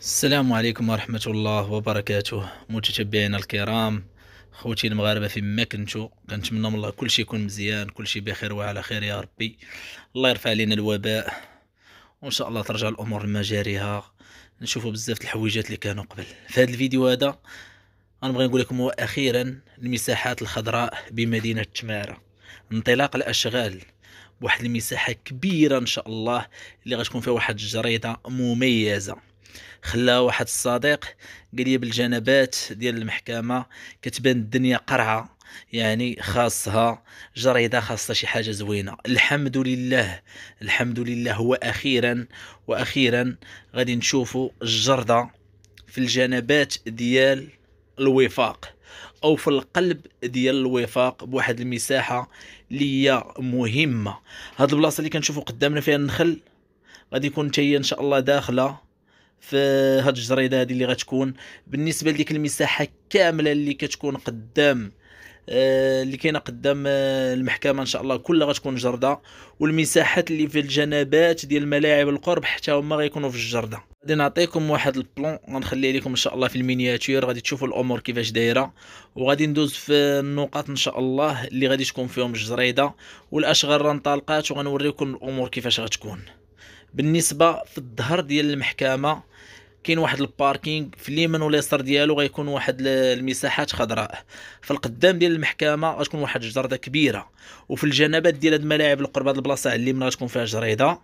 السلام عليكم ورحمة الله وبركاته متتبعينا الكرام خوتي المغاربة في ما كنتو كنتمنى من الله كلشي يكون مزيان كلشي بخير وعلى خير يا ربي الله يرفع علينا الوباء وان شاء الله ترجع الامور لمجاريها نشوفوا بزاف الحويجات اللي كانوا قبل في هذا الفيديو هذا غنبغي نقول لكم واخيرا المساحات الخضراء بمدينة تمارة انطلاق الاشغال بواحد المساحة كبيرة ان شاء الله اللي غتكون فيها واحد الجريدة مميزة خلا واحد الصديق قريب بالجنبات ديال المحكمه كتبان الدنيا قرعه يعني خاصها جريده خاصها شي حاجه زوينه الحمد لله الحمد لله هو اخيرا واخيرا غادي نشوفوا الجرده في الجنبات ديال الوفاق او في القلب ديال الوفاق بواحد المساحه اللي هي مهمه هاد البلاصه اللي كنشوفوا قدامنا فيها النخل غادي يكون حتى ان شاء الله داخله في هاد الجريده هادي اللي غتكون بالنسبه لديك المساحه كامله اللي كتكون قدام آه، اللي كاينه قدام آه، المحكمه ان شاء الله كلها غتكون جرده والمساحات اللي في الجنبات ديال الملاعب القرب حتى هما غيكونوا في الجرده غادي نعطيكم واحد البلون غنخليه لكم ان شاء الله في المينياتور غادي تشوفوا الامور كيفاش دايره وغادي ندوز في النقاط ان شاء الله اللي غادي تكون فيهم الجريده والاشغال راه انطلقات وغنوريكم الامور كيفاش غتكون بالنسبه في الظهر ديال المحكمه كاين واحد الباركينغ في اليمين واليسار ديالو غيكون واحد المساحات خضراء في القدام ديال المحكمه غتكون واحد الجرده كبيره وفي الجنبات ديال هاد الملاعب القرب هاد البلاصه على اليمين غتكون فيها جريده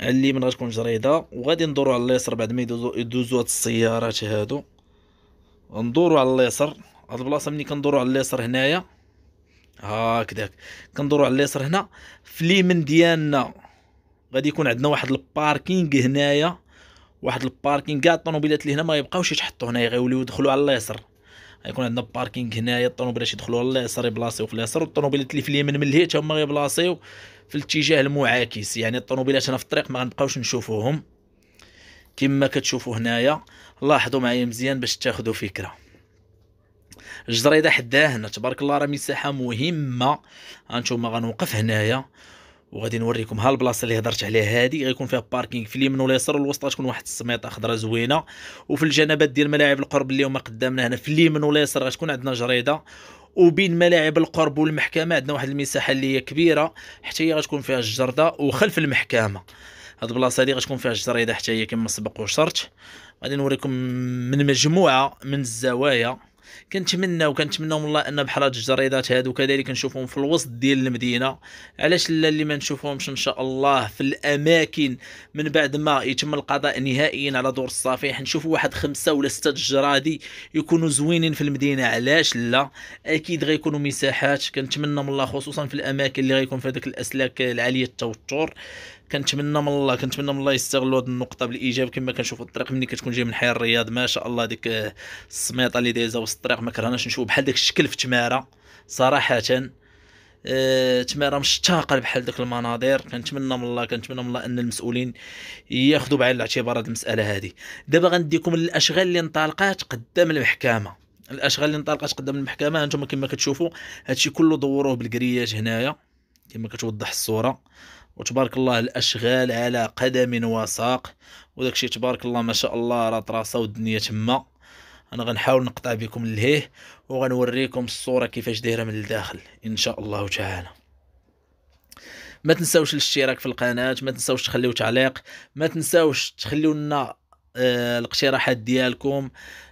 على اليمين غتكون جريده وغادي ندورو على اليسار بعد ما يدوزو هاد السيارات هادو ندورو على اليسار هاد البلاصه ملي كندورو على اليسار هنايا هاكداك كندورو على اليسار هنا في اليمين ديالنا غادي يكون عندنا واحد الباركينغ هنايا واحد الباركينغ كاع الطوموبيلات اللي هنا ما يبقاوش يتحطوا هنايا غيوليو يدخلوا على اليسر غيكون عندنا باركينغ هنايا الطوموبيلات يدخلوا على اليسر يبلاصيو في اليسر والطوموبيلات اللي في اليمين من الهيت هما يبلاصيو في الاتجاه المعاكس يعني الطوموبيلات هنا في الطريق ما غنبقاوش نشوفوهم كما كتشوفوا هنايا لاحظوا معايا مزيان باش تاخذوا فكره الجريده حداه هنا تبارك الله راه مساحه مهمه هانتوما غنوقف هنايا وغادي نوريكم ها البلاصه اللي هضرت عليها هذه غيكون فيها باركينغ في اليمين واليسار والوسط غتكون واحد السميطه خضراء زوينه وفي الجنبات ديال ملاعب القرب اللي هما قدامنا هنا في اليمين واليسار غتكون عندنا جريده وبين ملاعب القرب والمحكمه عندنا واحد المساحه اللي هي كبيره حتى هي غتكون فيها الجرده وخلف المحكمه هاد البلاصه هادي غتكون فيها الجريده حتى هي كما سبق وشرت غادي نوريكم من مجموعه من الزوايا كنتمنى وكنتمنى الله ان بحال هاد الجريدات هادو كذلك نشوفهم في الوسط ديال المدينه علاش لا اللي ما نشوفهمش ان شاء الله في الاماكن من بعد ما يتم القضاء نهائيا على دور الصفيح نشوفوا واحد خمسه ولا سته الجرادي يكونوا زوينين في المدينه علاش لا اكيد غيكونوا مساحات كنتمنى من الله خصوصا في الاماكن اللي غيكون في هذاك الاسلاك العاليه التوتر كنتمنى من الله كنتمنى من الله يستغلوا هذه النقطه بالايجاب كما كنشوفوا الطريق ملي كتكون جاي من حي الرياض ما شاء الله ديك آه، السميطه اللي دايزه وسط الطريق ما كرهناش نشوف بحال داك الشكل في تماره صراحه أه تماره مشتاقه بحال داك المناظر كنتمنى من الله كنتمنى من الله ان المسؤولين ياخذوا بعين الاعتبار هذه المساله هذه دابا غنديكم الاشغال اللي انطلقات قدام المحكمه الاشغال اللي انطلقات قدام المحكمه هانتوما كما كتشوفوا هادشي كله دوروه بالكرياج هنايا كما كتوضح الصوره وتبارك الله الاشغال على قدم وساق وداكشي تبارك الله ما شاء الله راه طراسه والدنيا تما انا غنحاول نقطع بكم لهيه وغنوريكم الصوره كيفاش دايره من الداخل ان شاء الله تعالى ما تنساوش الاشتراك في القناه ما تنساوش تخليو تعليق ما تنساوش تخليو لنا آه، الاقتراحات ديالكم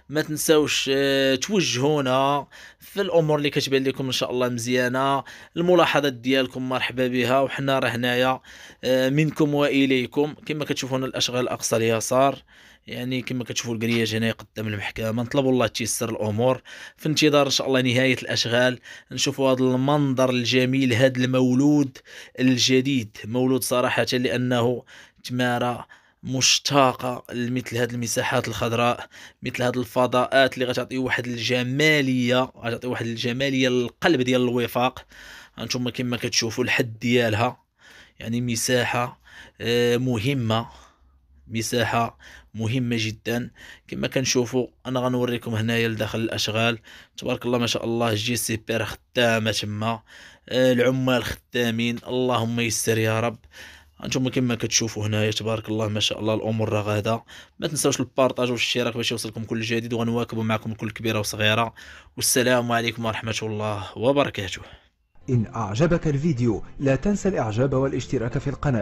ما تنساوش آه، توجهونا في الامور اللي كتبان لكم ان شاء الله مزيانه الملاحظات ديالكم مرحبا بها وحنا راه هنايا آه، منكم واليكم كما كتشوفون الاشغال اقصى اليسار يعني كما كتشوفوا الكرياج هنا قدام المحكمه نطلبوا الله تيسر الامور في انتظار ان شاء الله نهايه الاشغال نشوفوا هذا المنظر الجميل هذا المولود الجديد مولود صراحه لانه تمارى مشتاقه لمثل هذه المساحات الخضراء مثل هذه الفضاءات اللي غتعطي واحد الجماليه غتعطي واحد الجماليه للقلب ديال الوفاق هانتوما كما كتشوفوا الحد ديالها يعني مساحه آه، مهمه مساحه مهمه جدا كما كنشوفوا انا غنوريكم هنايا لداخل الاشغال تبارك الله ما شاء الله جي سي بير خدامه تما آه، العمال خدامين اللهم يسر يا رب انتم كما كتشوفوا هنايا تبارك الله ما شاء الله الامور راه غاده ما تنساوش البارطاج والاشتراك باش يوصلكم كل جديد وغنواكبوا معكم كل كبيره وصغيره والسلام عليكم ورحمه الله وبركاته ان اعجبك الفيديو لا تنسى الاعجاب والاشتراك في القناه